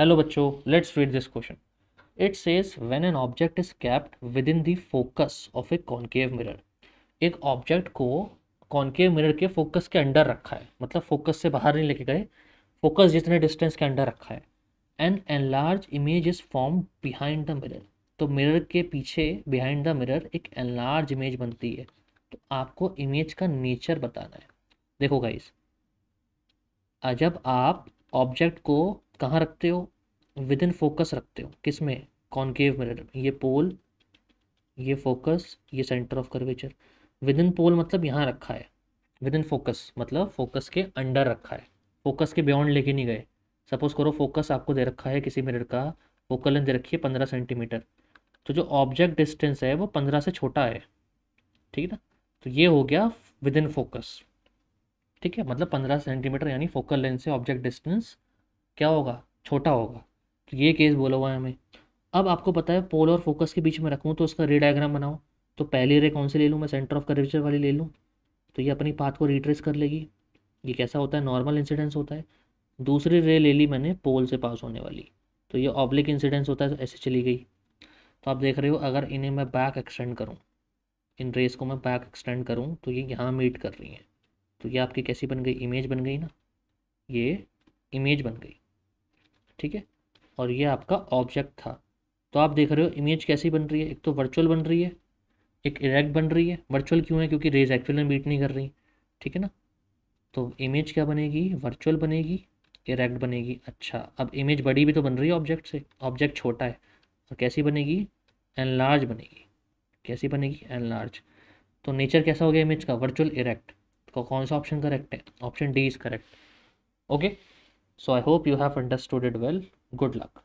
Hello बच्चों let's read this question it says when an object is is within the focus of a concave mirror एक object को concave mirror के focus के under रखा है मतलब focus से बाहर नहीं लेके गए फोकस जितने डिस्टेंस के अंडर रखा है and an large image is form behind the mirror तो मिरर के पीछे बिहाइंड द मिरर एक एन लार्ज इमेज बनती है तो आपको इमेज का नेचर बताना है देखो गाइस जब आप ऑब्जेक्ट को कहाँ रखते हो विद इन फोकस रखते हो किस में कॉन्केव मिरर ये पोल ये फोकस ये centre of curvature within pole मतलब यहाँ रखा है विद इन फोकस मतलब फोकस के अंडर रखा है फोकस के बियॉन्ड लेके नहीं गए सपोज करो फोकस आपको दे रखा है किसी मिरर का फोकल लेंथ दे रखी है पंद्रह सेंटीमीटर तो जो ऑब्जेक्ट डिस्टेंस है वो पंद्रह से छोटा है ठीक है ना तो ये हो गया विद इन फोकस ठीक है मतलब पंद्रह सेंटीमीटर यानी फोकल लेंथ से ऑब्जेक्ट डिस्टेंस क्या होगा छोटा होगा तो ये केस बोला हुआ है हमें अब आपको पता है पोल और फोकस के बीच में रखूँ तो उसका रे बनाओ तो पहली रे कौन सी ले लूँ मैं सेंटर ऑफ कर्वेचर वाली ले लूँ तो ये अपनी पाथ को रिट्रेस कर लेगी ये कैसा होता है नॉर्मल इंसिडेंस होता है दूसरी रे ले ली मैंने पोल से पास होने वाली तो ये ऑब्लिक इंसिडेंस होता है तो ऐसे चली गई तो आप देख रहे हो अगर इन्हें मैं बैक एक्सटेंड करूँ इन रेस को मैं बैक एक्सटेंड करूँ तो ये यहाँ मीट कर रही हैं तो ये आपकी कैसी बन गई इमेज बन गई ना ये इमेज बन गई ठीक है और ये आपका ऑब्जेक्ट था तो आप देख रहे हो इमेज कैसी बन रही है एक तो वर्चुअल बन रही है एक इरेक्ट बन रही है वर्चुअल क्यों है क्योंकि रेज एक्चुअल में बीट नहीं कर रही ठीक है ना तो इमेज क्या बनेगी वर्चुअल बनेगी इरेक्ट बनेगी अच्छा अब इमेज बड़ी भी तो बन रही है ऑब्जेक्ट से ऑब्जेक्ट छोटा है और कैसी बनेगी एन लार्ज बनेगी कैसी बनेगी एन लार्ज तो नेचर कैसा हो गया इमेज का वर्चुअल इरेक्ट तो कौन सा ऑप्शन करेक्ट है option D is correct okay So I hope you have understood it well. Good luck.